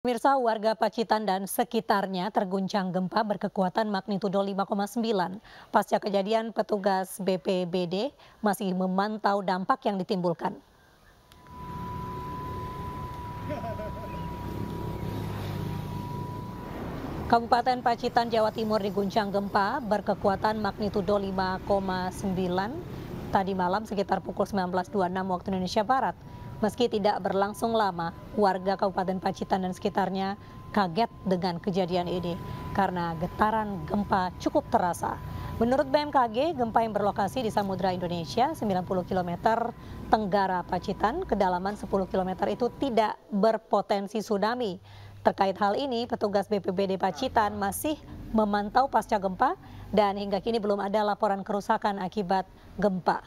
Pemirsa warga Pacitan dan sekitarnya terguncang gempa berkekuatan magnitudo 5,9. Pasca kejadian petugas BPBD masih memantau dampak yang ditimbulkan. Kabupaten Pacitan, Jawa Timur diguncang gempa berkekuatan magnitudo 5,9 tadi malam sekitar pukul 19.26 waktu Indonesia Barat. Meski tidak berlangsung lama, warga Kabupaten Pacitan dan sekitarnya kaget dengan kejadian ini karena getaran gempa cukup terasa. Menurut BMKG, gempa yang berlokasi di Samudra Indonesia 90 km tenggara Pacitan, kedalaman 10 km itu tidak berpotensi tsunami. Terkait hal ini, petugas BPBD Pacitan masih memantau pasca gempa dan hingga kini belum ada laporan kerusakan akibat gempa.